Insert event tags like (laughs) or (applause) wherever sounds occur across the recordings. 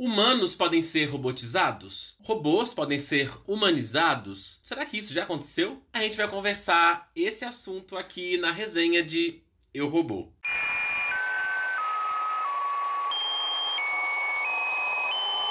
Humanos podem ser robotizados? Robôs podem ser humanizados? Será que isso já aconteceu? A gente vai conversar esse assunto aqui na resenha de Eu Robô.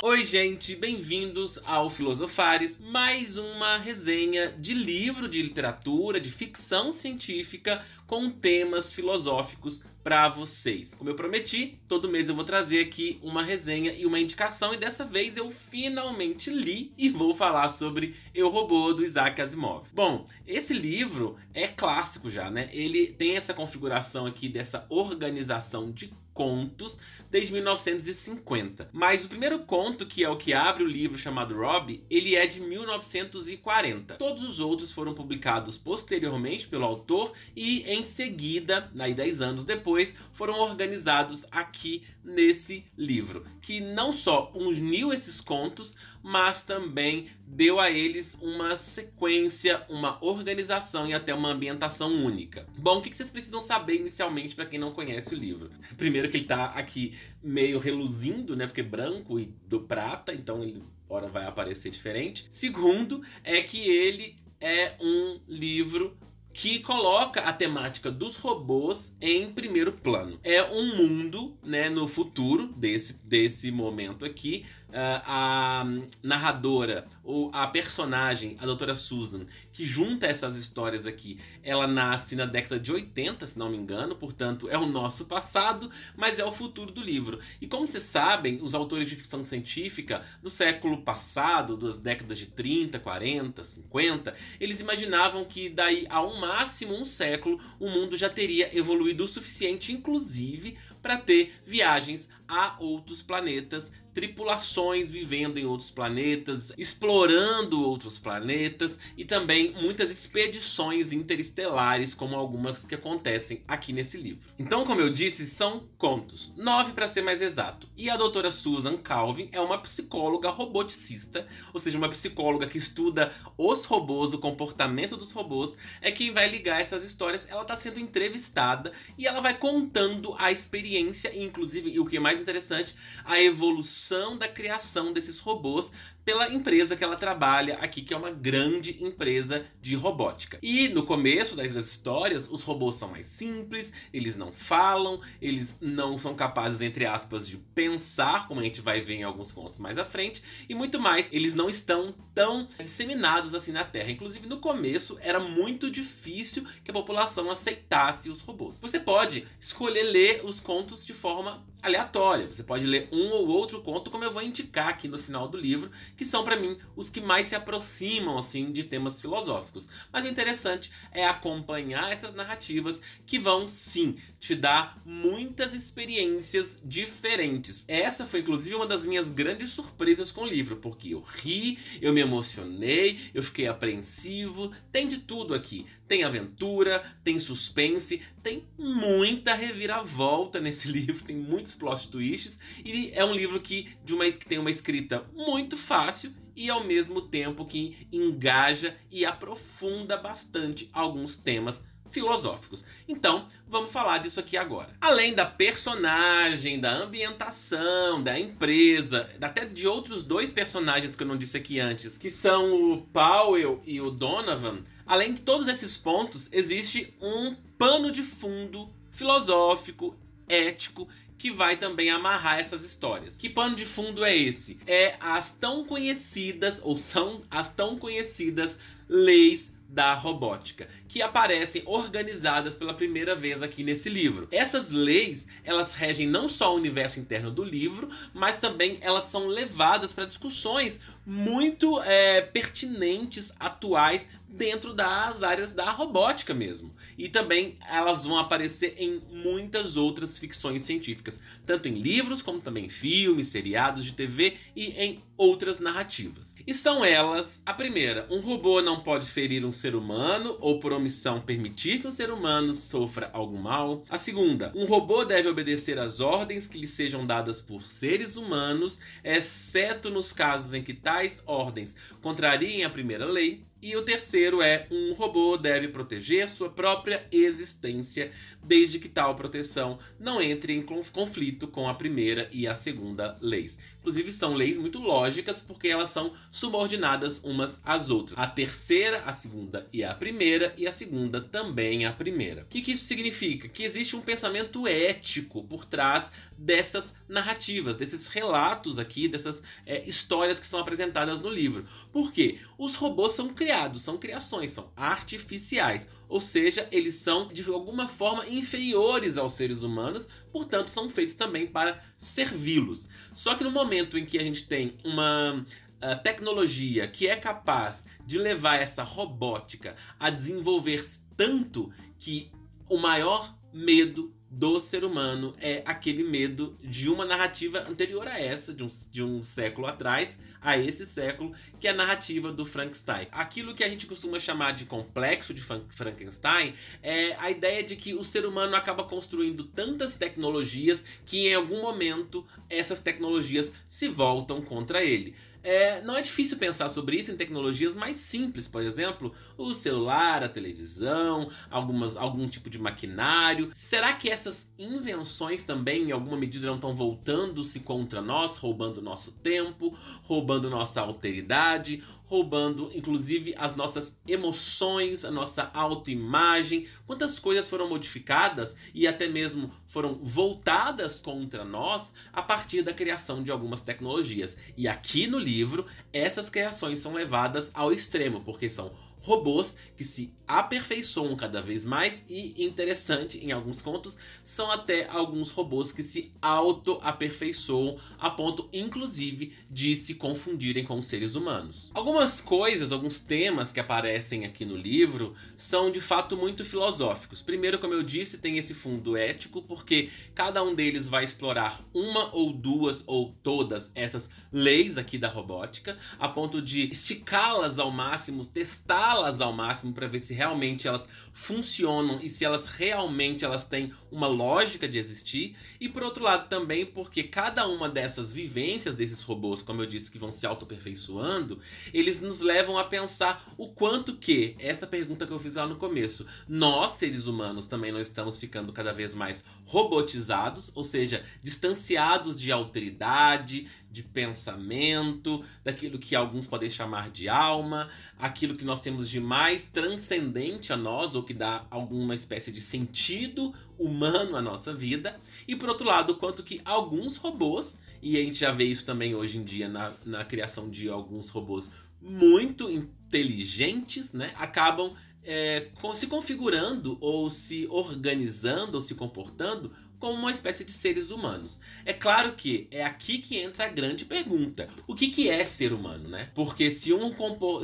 Oi, gente, bem-vindos ao Filosofares, mais uma resenha de livro de literatura, de ficção científica com temas filosóficos para vocês. Como eu prometi, todo mês eu vou trazer aqui uma resenha e uma indicação e dessa vez eu finalmente li e vou falar sobre Eu Robô do Isaac Asimov. Bom, esse livro é clássico já, né? Ele tem essa configuração aqui dessa organização de contos desde 1950. Mas o primeiro conto, que é o que abre o livro chamado Rob, ele é de 1940. Todos os outros foram publicados posteriormente pelo autor e em em seguida, aí 10 anos depois, foram organizados aqui nesse livro, que não só uniu esses contos, mas também deu a eles uma sequência, uma organização e até uma ambientação única. Bom, o que vocês precisam saber inicialmente para quem não conhece o livro? Primeiro que ele está aqui meio reluzindo, né, porque é branco e do prata, então ele hora vai aparecer diferente. Segundo é que ele é um livro que coloca a temática dos robôs em primeiro plano. É um mundo, né, no futuro desse, desse momento aqui, ah, a hum, narradora, ou a personagem, a doutora Susan, que junta essas histórias aqui, ela nasce na década de 80, se não me engano, portanto é o nosso passado, mas é o futuro do livro. E como vocês sabem, os autores de ficção científica do século passado, das décadas de 30, 40, 50, eles imaginavam que daí a um máximo um século o mundo já teria evoluído o suficiente, inclusive, para ter viagens a outros planetas tripulações vivendo em outros planetas, explorando outros planetas e também muitas expedições interestelares, como algumas que acontecem aqui nesse livro. Então, como eu disse, são contos, nove para ser mais exato. E a doutora Susan Calvin é uma psicóloga roboticista, ou seja, uma psicóloga que estuda os robôs, o comportamento dos robôs, é quem vai ligar essas histórias. Ela está sendo entrevistada e ela vai contando a experiência, inclusive, e o que é mais interessante, a evolução evolução da criação desses robôs pela empresa que ela trabalha aqui, que é uma grande empresa de robótica. E no começo das histórias, os robôs são mais simples, eles não falam, eles não são capazes, entre aspas, de pensar, como a gente vai ver em alguns contos mais à frente, e muito mais, eles não estão tão disseminados assim na Terra. Inclusive, no começo era muito difícil que a população aceitasse os robôs. Você pode escolher ler os contos de forma aleatória, você pode ler um ou outro conto, como eu vou indicar aqui no final do livro, que são para mim os que mais se aproximam assim de temas filosóficos. Mas o interessante é acompanhar essas narrativas que vão sim te dar muitas experiências diferentes. Essa foi inclusive uma das minhas grandes surpresas com o livro, porque eu ri, eu me emocionei, eu fiquei apreensivo, tem de tudo aqui. Tem aventura, tem suspense, tem muita reviravolta nesse (laughs) livro, tem muitos plot twists e é um livro que, de uma, que tem uma escrita muito fácil e ao mesmo tempo que engaja e aprofunda bastante alguns temas filosóficos. Então, vamos falar disso aqui agora. Além da personagem, da ambientação, da empresa, até de outros dois personagens que eu não disse aqui antes, que são o Powell e o Donovan, Além de todos esses pontos, existe um pano de fundo filosófico, ético, que vai também amarrar essas histórias. Que pano de fundo é esse? É as tão conhecidas, ou são as tão conhecidas leis da robótica, que aparecem organizadas pela primeira vez aqui nesse livro. Essas leis, elas regem não só o universo interno do livro, mas também elas são levadas para discussões muito é, pertinentes, atuais, dentro das áreas da robótica mesmo. E também elas vão aparecer em muitas outras ficções científicas, tanto em livros como também em filmes, seriados de TV e em outras narrativas. E são elas, a primeira, um robô não pode ferir um ser humano ou por omissão missão permitir que um ser humano sofra algum mal. A segunda, um robô deve obedecer às ordens que lhe sejam dadas por seres humanos, exceto nos casos em que tais ordens contrariem a primeira lei. E o terceiro é: um robô deve proteger sua própria existência, desde que tal proteção não entre em conflito com a primeira e a segunda leis. Inclusive, são leis muito lógicas porque elas são subordinadas umas às outras. A terceira, a segunda e a primeira, e a segunda também a primeira. O que, que isso significa? Que existe um pensamento ético por trás dessas narrativas, desses relatos aqui, dessas é, histórias que são apresentadas no livro. Por quê? Os robôs são criados, são criações, são artificiais. Ou seja, eles são de alguma forma inferiores aos seres humanos, portanto, são feitos também para servi-los. Só que no momento em que a gente tem uma uh, tecnologia que é capaz de levar essa robótica a desenvolver-se tanto que o maior medo do ser humano é aquele medo de uma narrativa anterior a essa, de um, de um século atrás, a esse século, que é a narrativa do Frankenstein. Aquilo que a gente costuma chamar de complexo de Frankenstein é a ideia de que o ser humano acaba construindo tantas tecnologias que em algum momento essas tecnologias se voltam contra ele. É, não é difícil pensar sobre isso em tecnologias mais simples, por exemplo, o celular, a televisão, algumas, algum tipo de maquinário. Será que essas invenções também, em alguma medida, não estão voltando-se contra nós, roubando nosso tempo, roubando nossa alteridade, roubando, inclusive, as nossas emoções, a nossa autoimagem. Quantas coisas foram modificadas e até mesmo foram voltadas contra nós a partir da criação de algumas tecnologias. E aqui no livro, essas criações são levadas ao extremo, porque são Robôs que se aperfeiçoam cada vez mais e, interessante em alguns contos, são até alguns robôs que se auto-aperfeiçoam a ponto, inclusive, de se confundirem com os seres humanos. Algumas coisas, alguns temas que aparecem aqui no livro são de fato muito filosóficos. Primeiro, como eu disse, tem esse fundo ético, porque cada um deles vai explorar uma ou duas ou todas essas leis aqui da robótica, a ponto de esticá-las ao máximo, testá-las escalá-las ao máximo para ver se realmente elas funcionam e se elas realmente elas têm uma lógica de existir. E por outro lado também porque cada uma dessas vivências desses robôs, como eu disse, que vão se autoaperfeiçoando, eles nos levam a pensar o quanto que essa pergunta que eu fiz lá no começo, nós seres humanos também não estamos ficando cada vez mais robotizados, ou seja, distanciados de alteridade, de pensamento, daquilo que alguns podem chamar de alma, aquilo que nós temos temos de mais transcendente a nós, ou que dá alguma espécie de sentido humano à nossa vida, e por outro lado, quanto que alguns robôs, e a gente já vê isso também hoje em dia na, na criação de alguns robôs muito inteligentes, né, acabam é, se configurando ou se organizando ou se comportando como uma espécie de seres humanos. É claro que é aqui que entra a grande pergunta: o que, que é ser humano, né? Porque se um,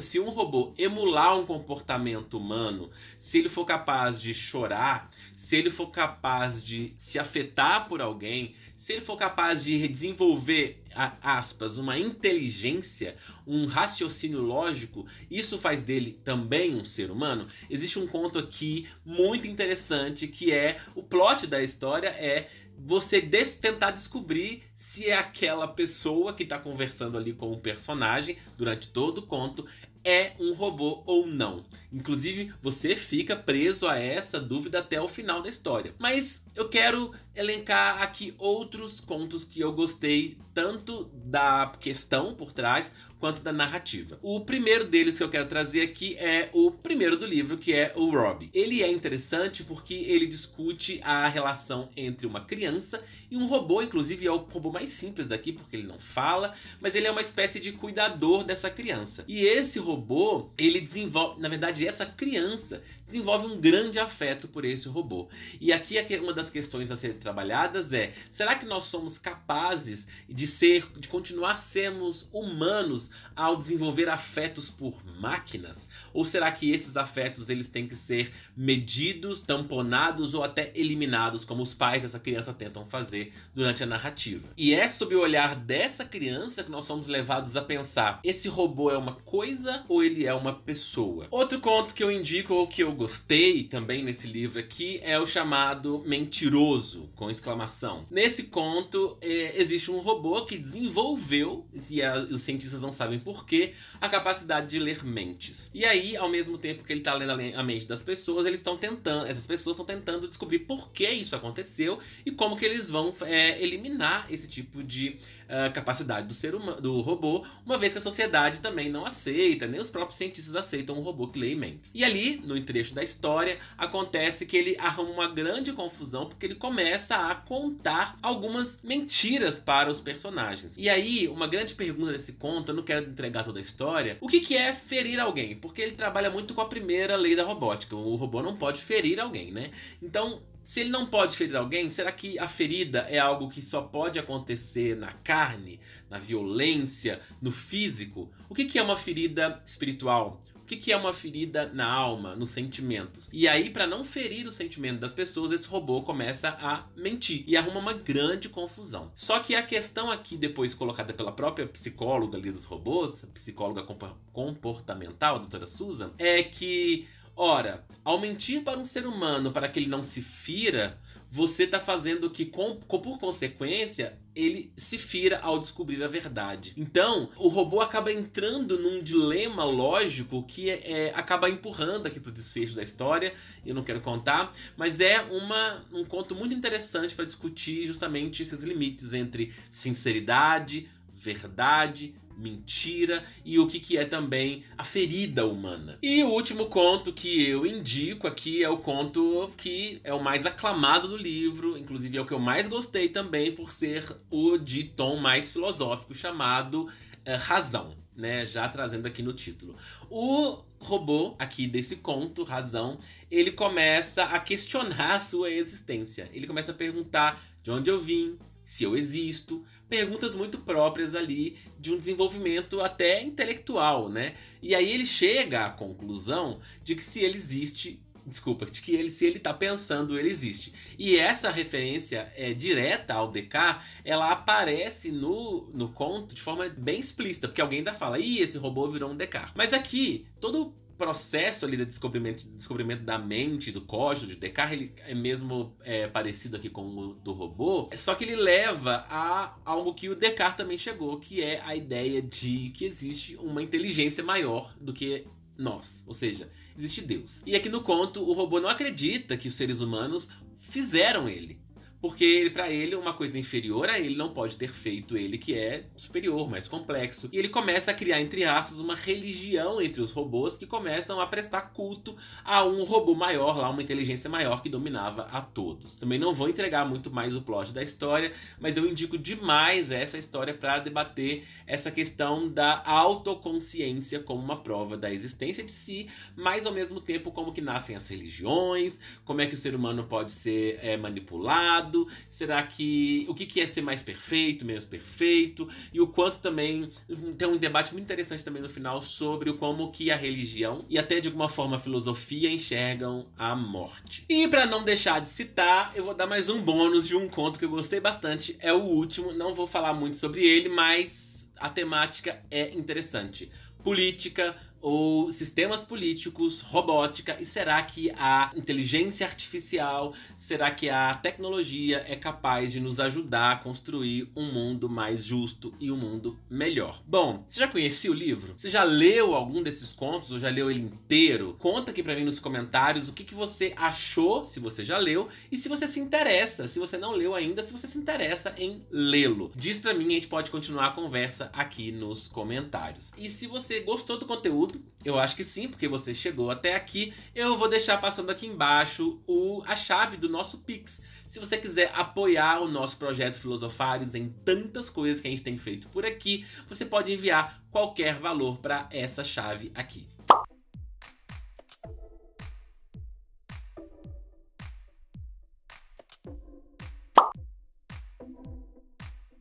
se um robô emular um comportamento humano, se ele for capaz de chorar, se ele for capaz de se afetar por alguém, se ele for capaz de desenvolver aspas, uma inteligência, um raciocínio lógico, isso faz dele também um ser humano? Existe um conto aqui muito interessante que é o plot da história é você des tentar descobrir se é aquela pessoa que está conversando ali com o personagem durante todo o conto é um robô ou não. Inclusive, você fica preso a essa dúvida até o final da história. Mas eu quero elencar aqui outros contos que eu gostei, tanto da questão por trás quanto da narrativa. O primeiro deles que eu quero trazer aqui é o primeiro do livro, que é o Rob. Ele é interessante porque ele discute a relação entre uma criança e um robô, inclusive é o robô mais simples daqui porque ele não fala, mas ele é uma espécie de cuidador dessa criança. E esse robô, ele desenvolve, na verdade, essa criança desenvolve um grande afeto por esse robô. E aqui é uma das das questões a serem trabalhadas é: será que nós somos capazes de ser, de continuar sermos humanos ao desenvolver afetos por máquinas? Ou será que esses afetos eles têm que ser medidos, tamponados ou até eliminados, como os pais dessa criança tentam fazer durante a narrativa? E é sob o olhar dessa criança que nós somos levados a pensar: esse robô é uma coisa ou ele é uma pessoa? Outro conto que eu indico ou que eu gostei também nesse livro aqui é o chamado Mentira mentiroso, com exclamação. Nesse conto, é, existe um robô que desenvolveu, e a, os cientistas não sabem porquê, a capacidade de ler mentes. E aí, ao mesmo tempo que ele está lendo a mente das pessoas, eles estão tentando, essas pessoas estão tentando descobrir por que isso aconteceu e como que eles vão é, eliminar esse tipo de uh, capacidade do ser humano, do robô, uma vez que a sociedade também não aceita, nem os próprios cientistas aceitam o robô que lê mentes. E ali, no trecho da história, acontece que ele arruma uma grande confusão porque ele começa a contar algumas mentiras para os personagens. E aí, uma grande pergunta desse conto, eu não quero entregar toda a história, o que, que é ferir alguém? Porque ele trabalha muito com a primeira lei da robótica, o robô não pode ferir alguém, né? Então, se ele não pode ferir alguém, será que a ferida é algo que só pode acontecer na carne, na violência, no físico? O que é uma ferida espiritual? O que é uma ferida na alma, nos sentimentos? E aí, para não ferir o sentimento das pessoas, esse robô começa a mentir e arruma uma grande confusão. Só que a questão aqui, depois colocada pela própria psicóloga ali dos robôs, psicóloga comportamental, a doutora Susan, é que Ora, ao mentir para um ser humano para que ele não se fira, você está fazendo que, com, com, por consequência, ele se fira ao descobrir a verdade. Então, o robô acaba entrando num dilema lógico que é, é, acaba empurrando aqui para o desfecho da história. Eu não quero contar, mas é uma, um conto muito interessante para discutir justamente esses limites entre sinceridade, verdade, mentira e o que, que é também a ferida humana. E o último conto que eu indico aqui é o conto que é o mais aclamado do livro, inclusive é o que eu mais gostei também por ser o de tom mais filosófico chamado é, Razão, né? Já trazendo aqui no título. O robô aqui desse conto, Razão, ele começa a questionar a sua existência. Ele começa a perguntar de onde eu vim, se eu existo, perguntas muito próprias ali de um desenvolvimento até intelectual, né? E aí ele chega à conclusão de que se ele existe, desculpa, de que ele se ele está pensando, ele existe. E essa referência é direta ao Descartes, ela aparece no, no conto de forma bem explícita, porque alguém ainda fala: "Ih, esse robô virou um Descartes". Mas aqui todo processo ali de descobrimento, descobrimento da mente, do código de Descartes, ele é mesmo é, parecido aqui com o do robô, só que ele leva a algo que o Descartes também chegou, que é a ideia de que existe uma inteligência maior do que nós, ou seja, existe Deus. E aqui no conto, o robô não acredita que os seres humanos fizeram ele porque para ele, uma coisa inferior a ele não pode ter feito ele que é superior, mais complexo. E ele começa a criar, entre aspas, uma religião entre os robôs que começam a prestar culto a um robô maior, lá uma inteligência maior que dominava a todos. Também não vou entregar muito mais o plot da história, mas eu indico demais essa história para debater essa questão da autoconsciência como uma prova da existência de si, mas ao mesmo tempo como que nascem as religiões, como é que o ser humano pode ser é, manipulado, errado? Será que. O que, que é ser mais perfeito, menos perfeito? E o quanto também. Hum, tem um debate muito interessante também no final sobre como que a religião e até de alguma forma a filosofia enxergam a morte. E para não deixar de citar, eu vou dar mais um bônus de um conto que eu gostei bastante. É o último, não vou falar muito sobre ele, mas a temática é interessante. Política, ou sistemas políticos, robótica e será que a inteligência artificial, será que a tecnologia é capaz de nos ajudar a construir um mundo mais justo e um mundo melhor? Bom, você já conhecia o livro? Você já leu algum desses contos ou já leu ele inteiro? Conta aqui para mim nos comentários o que, que você achou, se você já leu e se você se interessa, se você não leu ainda, se você se interessa em lê-lo. Diz para mim, a gente pode continuar a conversa aqui nos comentários. E se você gostou do conteúdo eu acho que sim, porque você chegou até aqui. Eu vou deixar passando aqui embaixo o, a chave do nosso Pix. Se você quiser apoiar o nosso projeto Filosofares em tantas coisas que a gente tem feito por aqui, você pode enviar qualquer valor para essa chave aqui.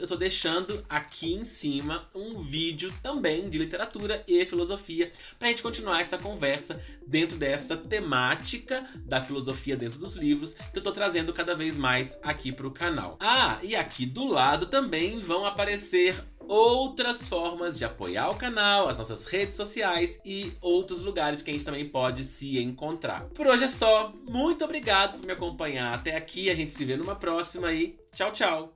eu tô deixando aqui em cima um vídeo também de literatura e filosofia para a gente continuar essa conversa dentro dessa temática da filosofia dentro dos livros que eu tô trazendo cada vez mais aqui pro canal. Ah, e aqui do lado também vão aparecer outras formas de apoiar o canal, as nossas redes sociais e outros lugares que a gente também pode se encontrar. Por hoje é só. Muito obrigado por me acompanhar até aqui. A gente se vê numa próxima e tchau, tchau.